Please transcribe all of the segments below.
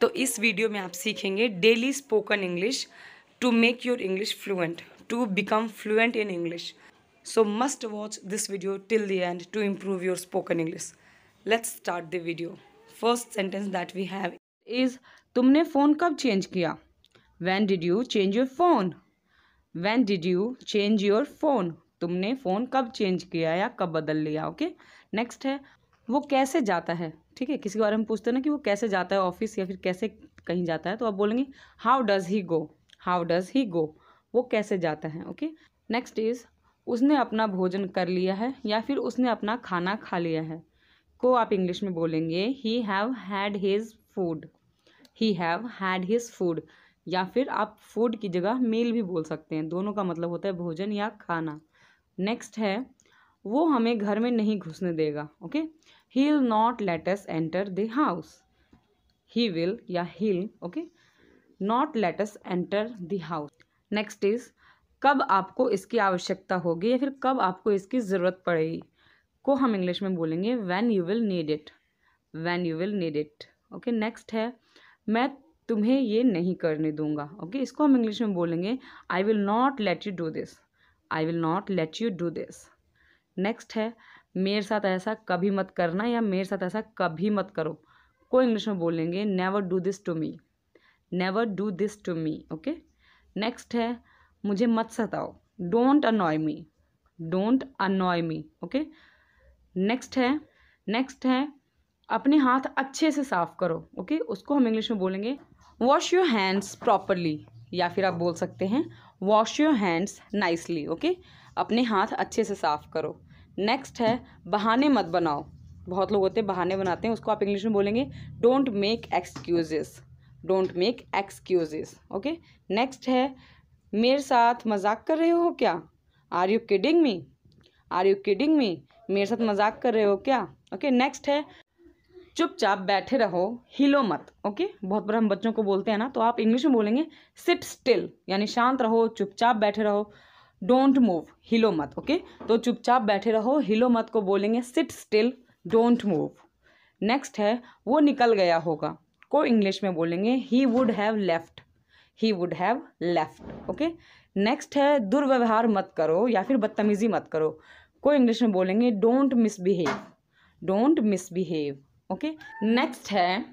तो इस वीडियो में आप सीखेंगे daily spoken English to make your English fluent to become fluent in English so must watch this video till the end to improve your spoken English let's start the video first sentence that we have is तुमने phone कब change किया when did you change your phone when did you change your phone तुमने phone कब change किया या कब बदल लिया ओके okay? नेक्स्ट है वो कैसे जाता है ठीक है किसी के बारे में पूछते ना कि वो कैसे जाता है ऑफिस या फिर कैसे कहीं जाता है तो आप बोलेंगे how does he go how does he go वो कैसे जाता है ओके नेक्स्ट इज़ उसने अपना भोजन कर लिया है या फिर उसने अपना खाना खा लिया है को आप इंग्लिश में बोलेंगे he have had his food he have had his food या फिर आप फूड की जगह मील भी बोल सकते हैं दोनों का मतलब होता है भोजन या खाना नेक्स्ट है वो हमें घर में नहीं घुसने देगा okay okay? He will not let us enter the house he will या हिल okay not let us enter the house next is कब आपको इसकी आवश्यकता होगी या फिर कब आपको इसकी ज़रूरत पड़ेगी को हम इंग्लिश में बोलेंगे when you will need it when you will need it okay next है मैं तुम्हें ये नहीं करने दूंगा ओके okay? इसको हम इंग्लिश में बोलेंगे I will not let you do this I will not let you do this next है मेरे साथ ऐसा कभी मत करना या मेरे साथ ऐसा कभी मत करो को इंग्लिश में बोलेंगे never do this to me never do this to me okay next है मुझे मत सताओ don't annoy me don't annoy me okay next है नेक्स्ट है अपने हाथ अच्छे से साफ करो ओके okay? उसको हम इंग्लिश में बोलेंगे वॉश योर हैंड्स प्रॉपरली या फिर आप बोल सकते हैं wash your hands nicely okay अपने हाथ अच्छे से साफ करो नेक्स्ट है बहाने मत बनाओ बहुत लोग होते हैं बहाने बनाते हैं उसको आप इंग्लिश में बोलेंगे don't make excuses don't make excuses okay next है मेरे साथ मजाक कर रहे हो क्या are you kidding me are you kidding me मेरे साथ मजाक कर रहे हो क्या ओके okay, नेक्स्ट है चुपचाप बैठे रहो हिलो मत ओके okay? बहुत बार हम बच्चों को बोलते हैं ना तो आप इंग्लिश में बोलेंगे सिट स्टिल यानी शांत रहो चुपचाप बैठे रहो डोंट मूव हिलो मत ओके तो चुपचाप बैठे रहो हिलो मत को बोलेंगे sit still don't move next है वो निकल गया होगा को इंग्लिश में बोलेंगे he would have left he would have left okay next है दुर्व्यवहार मत करो या फिर बदतमीजी मत करो को इंग्लिश में बोलेंगे don't misbehave don't misbehave okay next है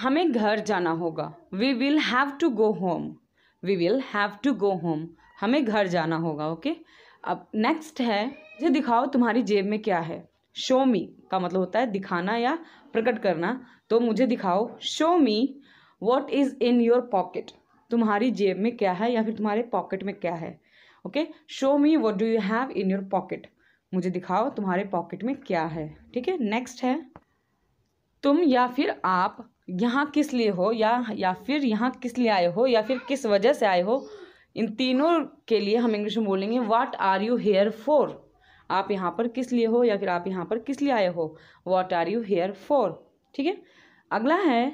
हमें घर जाना होगा we will have to go home we will have to go home हमें घर जाना होगा ओके अब नेक्स्ट है मुझे दिखाओ तुम्हारी जेब में क्या है शो मी का मतलब होता है दिखाना या प्रकट करना तो मुझे दिखाओ show me what is in your pocket तुम्हारी जेब में क्या है या फिर तुम्हारे पॉकेट में क्या है okay show me what do you have in your pocket मुझे दिखाओ तुम्हारे पॉकेट में क्या है ठीक है नेक्स्ट है तुम या फिर आप यहाँ किस लिए हो या या फिर यहाँ किस लिए आए हो या फिर किस वजह से आए हो इन तीनों के लिए हम इंग्लिश में बोलेंगे what are you here for आप यहाँ पर किस लिए हो या फिर आप यहाँ पर किस लिए आए हो what are you here for ठीक है अगला है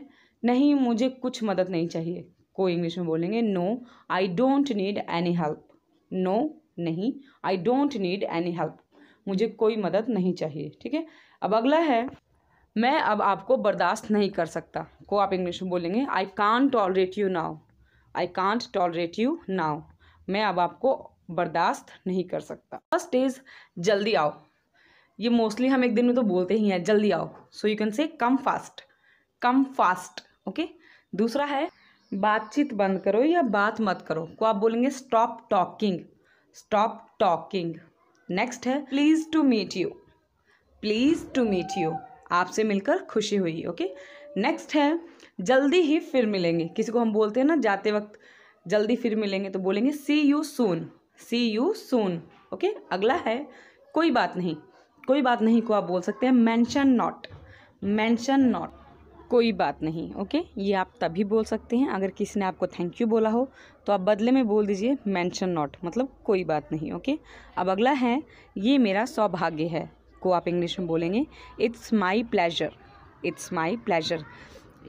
नहीं मुझे कुछ मदद नहीं चाहिए को इंग्लिश में बोलेंगे no I don't need any help no नहीं I don't need any help मुझे कोई मदद नहीं चाहिए ठीक है अब अगला है मैं अब आपको बर्दाश्त नहीं कर सकता को आप इंग्लिश में बोलेंगे I can't tolerate you now I can't tolerate you now मैं अब आपको बर्दाश्त नहीं कर सकता फर्स्ट इज जल्दी आओ ये मोस्टली हम एक दिन में तो बोलते ही हैं जल्दी आओ सो you can say come fast come fast okay दूसरा है बातचीत बंद करो या बात मत करो को आप बोलेंगे stop talking stop talking next है please to meet you please to meet you आपसे मिलकर खुशी हुई ओके नेक्स्ट है जल्दी ही फिर मिलेंगे किसी को हम बोलते हैं ना जाते वक्त जल्दी फिर मिलेंगे तो बोलेंगे see you soon see you soon okay अगला है कोई बात नहीं कोई बात नहीं को आप बोल सकते हैं मैंशन नॉट मैंशन नॉट कोई बात नहीं ओके ये आप तभी बोल सकते हैं अगर किसी ने आपको थैंक यू बोला हो तो आप बदले में बोल दीजिए मैंशन नॉट मतलब कोई बात नहीं ओके अब अगला है ये मेरा सौभाग्य है इसको आप इंग्लिश में बोलेंगे it's my pleasure it's my pleasure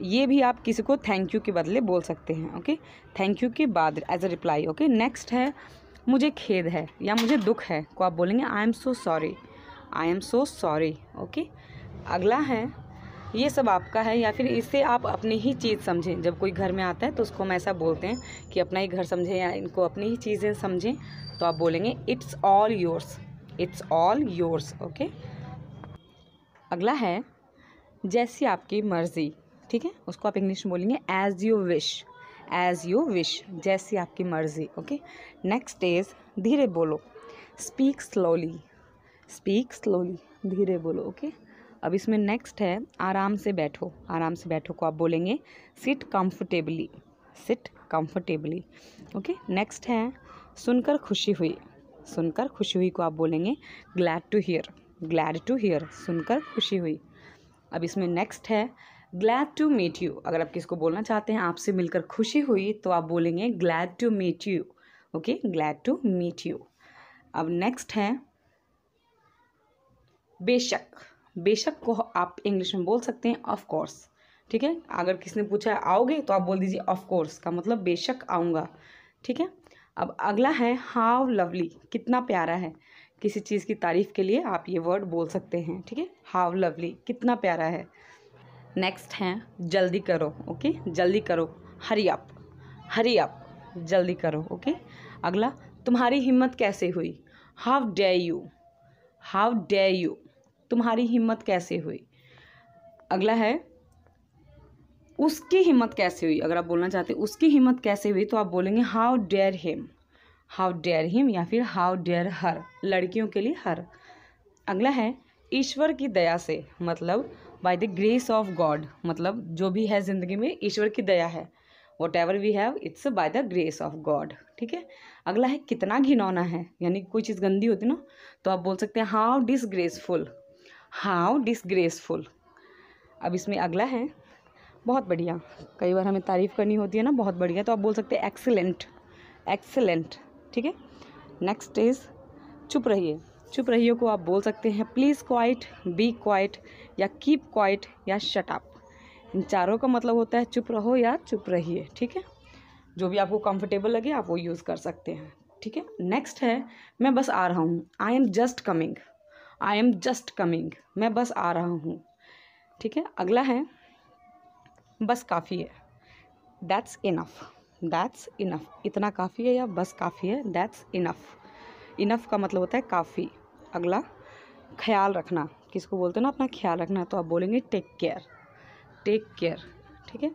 ये भी आप किसी को थैंक यू के बदले बोल सकते हैं ओके थैंक यू के बाद as a reply okay next है मुझे खेद है या मुझे दुख है को आप बोलेंगे I am so sorry I am so sorry okay अगला है ये सब आपका है या फिर इसे आप अपनी ही चीज़ समझें जब कोई घर में आता है तो उसको हम ऐसा बोलते हैं कि अपना ही घर समझें या इनको अपनी ही चीज़ें समझें तो आप बोलेंगे it's all yours it's all yours okay अगला है जैसी आपकी मर्ज़ी ठीक है उसको आप इंग्लिश में बोलेंगे as you wish as you wish जैसी आपकी मर्ज़ी ओके नेक्स्ट इज धीरे बोलो स्पीक स्लोली स्पीक स्लोली धीरे बोलो ओके okay? अब इसमें नेक्स्ट है आराम से बैठो आराम से बैठो को आप बोलेंगे sit comfortably sit comfortably okay next है सुनकर खुशी हुई सुनकर खुशी हुई को आप बोलेंगे glad to hear glad to hear सुनकर खुशी हुई अब इसमें नेक्स्ट है ग्लैड टू मीट यू अगर आप किसको बोलना चाहते हैं आपसे मिलकर खुशी हुई तो आप बोलेंगे glad to meet you okay glad to meet you अब नेक्स्ट है बेशक बेशक को आप इंग्लिश में बोल सकते हैं ऑफ कोर्स ठीक है अगर किसने पूछा आओगे तो आप बोल दीजिए ऑफ कोर्स का मतलब बेशक आऊँगा ठीक है अब अगला है हाउ लवली कितना प्यारा है किसी चीज़ की तारीफ़ के लिए आप ये वर्ड बोल सकते हैं ठीक है हाउ लवली कितना प्यारा है नेक्स्ट है जल्दी करो ओके जल्दी करो हरी अप हरी अप जल्दी करो ओके अगला तुम्हारी हिम्मत कैसे हुई how dare you how dare you तुम्हारी हिम्मत कैसे हुई अगला है उसकी हिम्मत कैसे हुई अगर आप बोलना चाहते हैं उसकी हिम्मत कैसे हुई तो आप बोलेंगे how dare him how dare him या फिर हाउ डेयर हर लड़कियों के लिए हर अगला है ईश्वर की दया से मतलब by the grace of God मतलब जो भी है ज़िंदगी में ईश्वर की दया है whatever we have it's by the grace of God ठीक है अगला है कितना घिनौना है यानी कोई चीज़ गंदी होती ना तो आप बोल सकते हैं हाउ डिसग्रेसफुल हाउ डिसग्रेसफुल अब इसमें अगला है बहुत बढ़िया कई बार हमें तारीफ़ करनी होती है ना बहुत बढ़िया तो आप बोल सकते हैं एक्सेलेंट एक्सेलेंट ठीक है नेक्स्ट इज़ चुप रहिए चुप रहिए को आप बोल सकते हैं प्लीज़ क्वाइट बी क्वाइट या कीप क्वाइट या शट अप इन चारों का मतलब होता है चुप रहो या चुप रहिए ठीक है जो भी आपको कंफर्टेबल लगे आप वो यूज़ कर सकते हैं ठीक है नेक्स्ट है मैं बस आ रहा हूँ I am just coming I am just coming मैं बस आ रहा हूँ ठीक है अगला है बस काफ़ी है दैट्स इनफ दैट्स इनफ इतना काफ़ी है या बस काफ़ी है दैट्स इनफ इनफ का मतलब होता है काफ़ी अगला ख्याल रखना किसको बोलते हैं ना अपना ख्याल रखना तो आप बोलेंगे टेक केयर टेक केयर ठीक है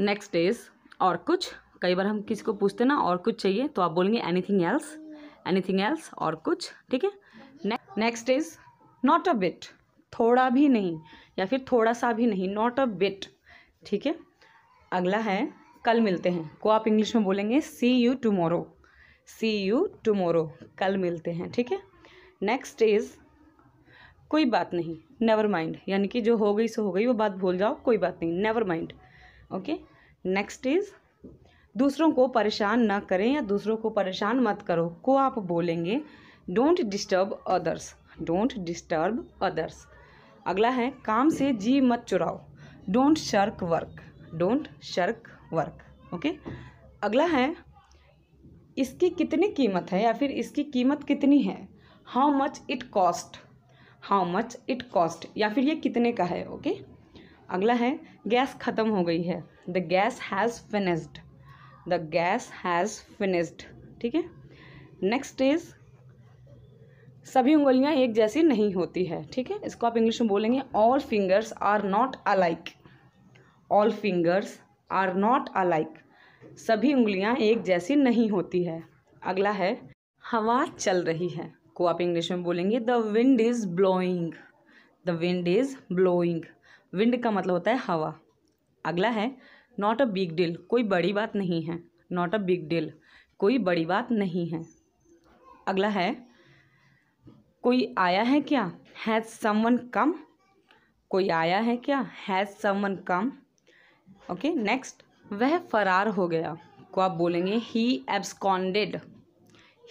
नेक्स्ट इज और कुछ कई बार हम किसी को पूछते ना और कुछ चाहिए तो आप बोलेंगे एनीथिंग एल्स एनीथिंग एल्स और कुछ ठीक है next is not a bit थोड़ा भी नहीं या फिर थोड़ा सा भी नहीं नॉट अ बिट ठीक है अगला है कल मिलते हैं को आप इंग्लिश में बोलेंगे see you tomorrow see you tomorrow कल मिलते हैं ठीक है नेक्स्ट इज़ कोई बात नहीं नेवर माइंड यानी कि जो हो गई सो हो गई वो बात भूल जाओ कोई बात नहीं never mind okay next is दूसरों को परेशान ना करें या दूसरों को परेशान मत करो को आप बोलेंगे don't disturb others don't disturb others अगला है काम से जी मत चुराओ don't shirk work don't shirk work okay अगला है इसकी कितनी कीमत है या फिर इसकी कीमत कितनी है how much it cost how much it cost या फिर ये कितने का है ओके okay? अगला है गैस ख़त्म हो गई है the gas has finished the gas has finished ठीक है नेक्स्ट इज सभी उंगलियां एक जैसी नहीं होती है ठीक है इसको आप इंग्लिश में बोलेंगे all fingers are not alike all fingers are not alike सभी उंगलियां एक जैसी नहीं होती है अगला है हवा चल रही है को आप इंग्लिश में बोलेंगे the wind is blowing the wind is blowing wind का मतलब होता है हवा अगला है नॉट अ बिग डील कोई बड़ी बात नहीं है नॉट अ बिग डील कोई बड़ी बात नहीं है अगला है कोई आया है क्या हैज़ समवन कम कोई आया है क्या has someone come okay next वह फरार हो गया को आप बोलेंगे ही एब्सकॉन्डेड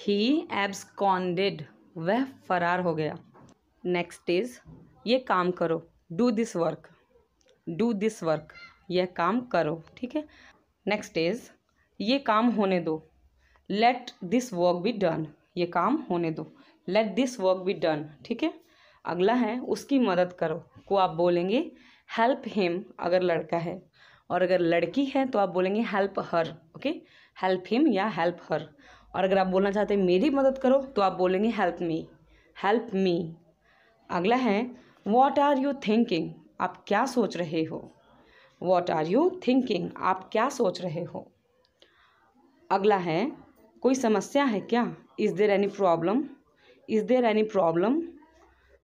ही एब्सकॉन्डेड वह फरार हो गया नेक्स्ट इज ये काम करो do this work do this work यह काम करो ठीक है नेक्स्ट इज ये काम होने दो let this work be done ये काम होने दो let this work be done ठीक है अगला है उसकी मदद करो को आप बोलेंगे हेल्प हिम अगर लड़का है और अगर लड़की है तो आप बोलेंगे help her okay help him या हेल्प हर और अगर आप बोलना चाहते हैं मेरी मदद करो तो आप बोलेंगे हेल्प मी हेल्प मी अगला है वॉट आर यू थिंकिंग आप क्या सोच रहे हो वॉट आर यू थिंकिंग आप क्या सोच रहे हो अगला है कोई समस्या है क्या is there any problem is there any problem